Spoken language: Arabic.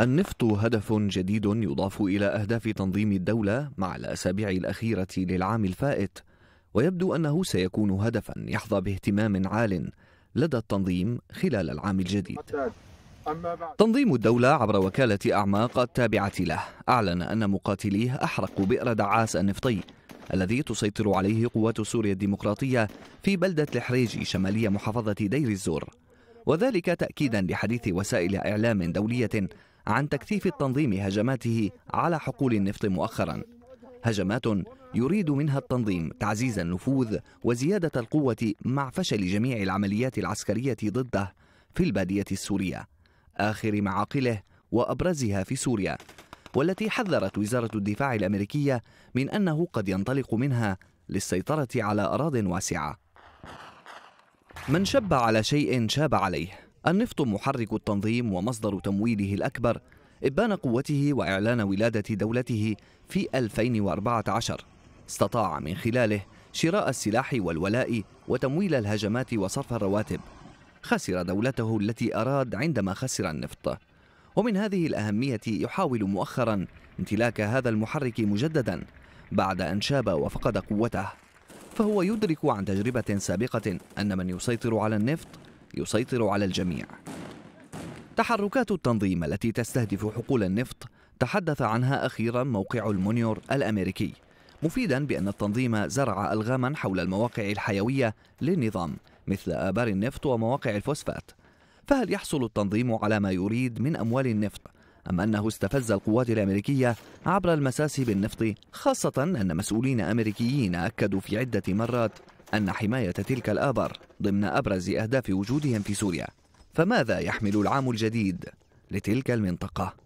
النفط هدف جديد يضاف إلى أهداف تنظيم الدولة مع الأسابيع الأخيرة للعام الفائت ويبدو أنه سيكون هدفا يحظى باهتمام عال لدى التنظيم خلال العام الجديد تنظيم الدولة عبر وكالة أعماق التابعة له أعلن أن مقاتليه أحرقوا بئر دعاس النفطي الذي تسيطر عليه قوات سوريا الديمقراطية في بلدة الحريجي شمالية محافظة دير الزور وذلك تأكيدا لحديث وسائل إعلام دولية عن تكثيف التنظيم هجماته على حقول النفط مؤخرا هجمات يريد منها التنظيم تعزيز النفوذ وزيادة القوة مع فشل جميع العمليات العسكرية ضده في البادية السورية آخر معاقله وأبرزها في سوريا والتي حذرت وزارة الدفاع الأمريكية من أنه قد ينطلق منها للسيطرة على أراض واسعة من شب على شيء شاب عليه النفط محرك التنظيم ومصدر تمويله الأكبر إبان قوته وإعلان ولادة دولته في 2014 استطاع من خلاله شراء السلاح والولاء وتمويل الهجمات وصرف الرواتب خسر دولته التي أراد عندما خسر النفط ومن هذه الأهمية يحاول مؤخرا امتلاك هذا المحرك مجددا بعد أن شاب وفقد قوته فهو يدرك عن تجربة سابقة أن من يسيطر على النفط يسيطر على الجميع تحركات التنظيم التي تستهدف حقول النفط تحدث عنها أخيرا موقع المونيور الأمريكي مفيدا بأن التنظيم زرع ألغاما حول المواقع الحيوية للنظام مثل آبار النفط ومواقع الفوسفات فهل يحصل التنظيم على ما يريد من أموال النفط أم أنه استفز القوات الأمريكية عبر المساس بالنفط خاصة أن مسؤولين أمريكيين أكدوا في عدة مرات أن حماية تلك الآبار ضمن أبرز أهداف وجودهم في سوريا فماذا يحمل العام الجديد لتلك المنطقة؟